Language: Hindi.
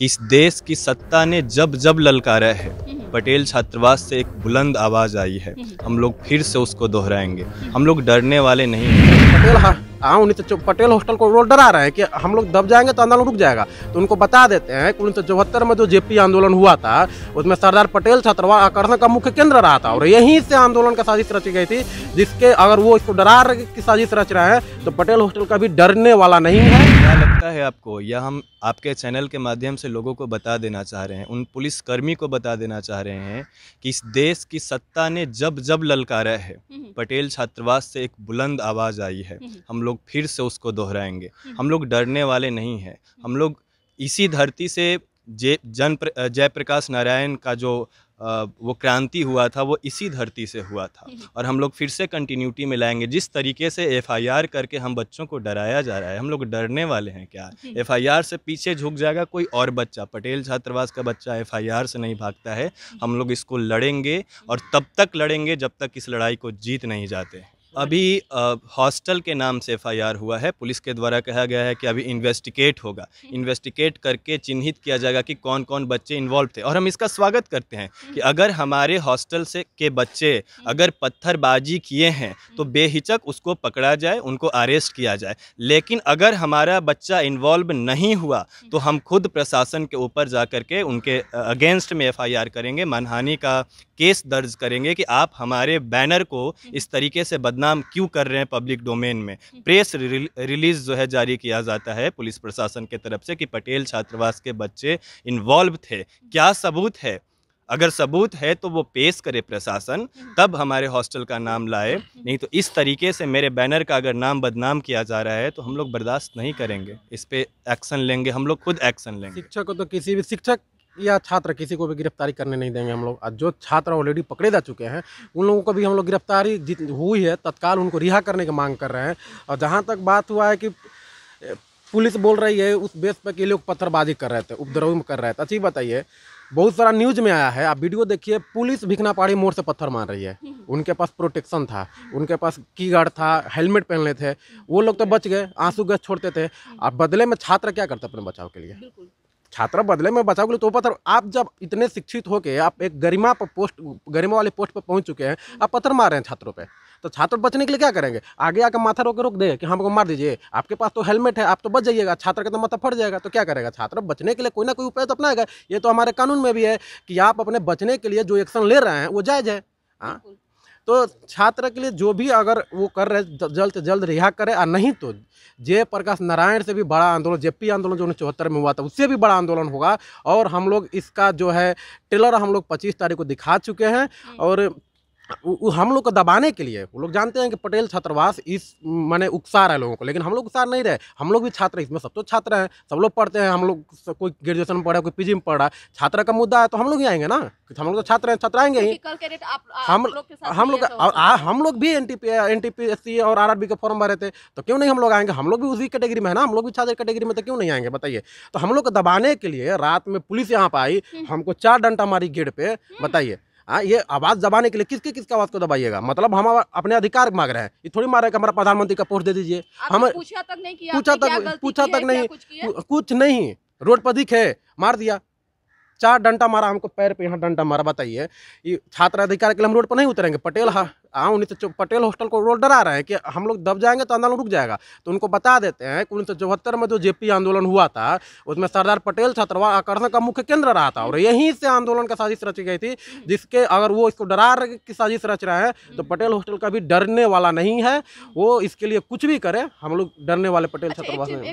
कि इस देश की सत्ता ने जब जब ललकारा है हम्म। पटेल छात्रावास से एक बुलंद आवाज़ आई है हम्म। हम लोग फिर से उसको दोहराएंगे हम्म। हम लोग डरने वाले नहीं हैं पटेल हाँ। हाँ उन्नीस तो पटेल हॉस्टल को रोल डरा रहे हैं कि हम लोग दब जाएंगे तो आंदोलन रुक जाएगा तो उनको बता देते हैं कि उन्नीस सौ चौहत्तर में जो जेपी आंदोलन हुआ था उसमें सरदार पटेल छात्रवाद आकर्षण का मुख्य केंद्र रहा था और यहीं से आंदोलन का साजिश रची गई थी जिसके अगर वो इसको डरा रहे की साजिश रच रहे हैं तो पटेल हॉस्टल का भी डरने वाला नहीं है क्या लगता है आपको या हम आपके चैनल के माध्यम से लोगों को बता देना चाह रहे हैं उन पुलिसकर्मी को बता देना चाह रहे हैं कि इस देश की सत्ता ने जब जब ललकारा है हम्म। पटेल छात्रवास से एक बुलंद आवाज़ आई है हम्म। हम लोग लोग फिर से उसको दोहराएंगे हम्म। हम लोग डरने वाले नहीं हैं हम्म। हम लोग इसी धरती से जय जन जयप्रकाश नारायण का जो वो क्रांति हुआ था वो इसी धरती से हुआ था हम्म। और हम लोग फिर से कंटिन्यूटी में लाएंगे जिस तरीके से एफआईआर करके हम बच्चों को डराया जा रहा है हम लोग डरने वाले हैं क्या एफआईआर से पीछे झुक जाएगा कोई और बच्चा पटेल छात्रावास का बच्चा एफआईआर से नहीं भागता है हम लोग इसको लड़ेंगे और तब तक लड़ेंगे जब तक इस लड़ाई को जीत नहीं जाते अभी हॉस्टल के नाम से एफ हुआ है पुलिस के द्वारा कहा गया है कि अभी इन्वेस्टिगेट होगा इन्वेस्टिगेट करके चिन्हित किया जाएगा कि कौन कौन बच्चे इन्वॉल्व थे और हम इसका स्वागत करते हैं हम्म। कि अगर हमारे हॉस्टल से के बच्चे हम्म। अगर पत्थरबाजी किए हैं तो हम्म। बेहिचक उसको पकड़ा जाए उनको अरेस्ट किया जाए लेकिन अगर हमारा बच्चा इन्वॉल्व नहीं हुआ तो हम खुद प्रशासन के ऊपर जा करके उनके अगेंस्ट में एफ करेंगे मनहानी का केस दर्ज करेंगे कि आप हमारे बैनर को इस तरीके से बदल बदनाम क्यों कर रहे हैं पब्लिक डोमेन में प्रेस रिलीज जो है जारी किया जाता है पुलिस प्रशासन के तरफ से कि पटेल छात्रावास के बच्चे इन्वॉल्व थे क्या सबूत है अगर सबूत है तो वो पेश करे प्रशासन तब हमारे हॉस्टल का नाम लाए नहीं तो इस तरीके से मेरे बैनर का अगर नाम बदनाम किया जा रहा है तो हम लोग बर्दाश्त नहीं करेंगे इस पर एक्शन लेंगे हम लोग खुद एक्शन लेंगे शिक्षक को तो किसी भी शिक्षक या छात्र किसी को भी गिरफ्तारी करने नहीं देंगे हम लोग जो छात्र ऑलरेडी पकड़े जा चुके हैं उन लोगों को भी हम लोग गिरफ्तारी हुई है तत्काल उनको रिहा करने की मांग कर रहे हैं और जहाँ तक बात हुआ है कि पुलिस बोल रही है उस बेस पर कि लोग पत्थरबाजी कर रहे थे उपद्रव कर रहे थे अच्छी बताइए बहुत सारा न्यूज में आया है आप वीडियो देखिए पुलिस भिखना पहाड़ी मोड़ से पत्थर मार रही है उनके पास प्रोटेक्शन था उनके पास की गार्ड था हेलमेट पहन ले थे वो लोग तो बच गए आंसू गैस छोड़ते थे आप बदले में छात्र क्या करते अपने बचाव के लिए छात्र बदले में बचाओ के लिए तो पत्थर आप जब इतने शिक्षित होकर आप एक गरिमा पर पोस्ट गरिमा वाले पोस्ट पर पहुंच चुके हैं आप पत्थर मार रहे हैं छात्रों पे तो छात्र बचने के लिए क्या करेंगे आगे आकर माथा रोक रोक देंगे कि हाँ, हमको मार दीजिए आपके पास तो हेलमेट है आप तो बच जाइएगा छात्र का तो माथा फट जाएगा तो क्या करेगा छात्र बचने के लिए कोई ना कोई उपाय तो अपनाएगा ये तो हमारे कानून में भी है कि आप अपने बचने के लिए जो एक्शन ले रहे हैं वो जायज़ है हाँ तो छात्र के लिए जो भी अगर वो कर रहे जल्द से जल्द रिहा करे और नहीं तो जय प्रकाश नारायण से भी बड़ा आंदोलन जेपी आंदोलन जो चौहत्तर में हुआ था उससे भी बड़ा आंदोलन होगा और हम लोग इसका जो है ट्रेलर हम लोग पच्चीस तारीख को दिखा चुके हैं हम्म। और हम लोग को दबाने के लिए वो लोग जानते हैं कि पटेल छात्रावास इस माने उकसा रहा है लोगों को लेकिन हम लोग उकसा नहीं रहे हम लोग भी छात्र इसमें सब तो छात्र हैं सब लोग पढ़ते हैं हम लोग कोई ग्रेजुएशन में पढ़ा है कोई पी में पढ़ रहा है छात्र का मुद्दा है तो हम लोग ही आएंगे ना हम लोग तो छात्र हैं छात्र आएंगे ही हम हम लोग हम लोग भी N T N T P S C और आर आर बी के फॉर्म भरे थे तो क्यों नहीं हम लोग आएंगे हम लोग भी उसी कैटेगरी में है ना हम लोग भी छात्र कैटेगरी में तो क्यों नहीं आएंगे बताइए तो हम लोग को दबाने के लिए रात में पुलिस यहाँ पर आई हमको चार डंटा मारी गेट पे बताइए हाँ ये आवाज़ दबाने के लिए किसकी किसकी आवाज़ को दबाइएगा मतलब हम अपने अधिकार मांग रहे हैं ये थोड़ी मार रहे हमारा प्रधानमंत्री का पोस्ट दे दीजिए हमें पूछा तक नहीं पूछा तक पूछा तक नहीं कुछ नहीं रोड पर दिखे मार दिया चार डंडा मारा हमको पैर पे यहाँ डंडा मारा बताइए ये छात्र अधिकार के लिए हम रोड पर नहीं उतरेंगे पटेल हाँ, हाँ उन्नीस सौ पटेल हॉस्टल को रोड डरा रहे हैं कि हम लोग दब जाएंगे तो आंदोलन रुक जाएगा तो उनको बता देते हैं कि उन्नीस सौ चौहत्तर में जो जेपी आंदोलन हुआ था उसमें सरदार पटेल छात्रवाद आकर्षण का मुख्य केंद्र रहा था और यहीं से आंदोलन का साजिश रची गई थी जिसके अगर वो इसको डरा की साजिश रच रहे हैं तो पटेल हॉस्टल का भी डरने वाला नहीं है वो इसके लिए कुछ भी करे हम लोग डरने वाले पटेल छात्रवास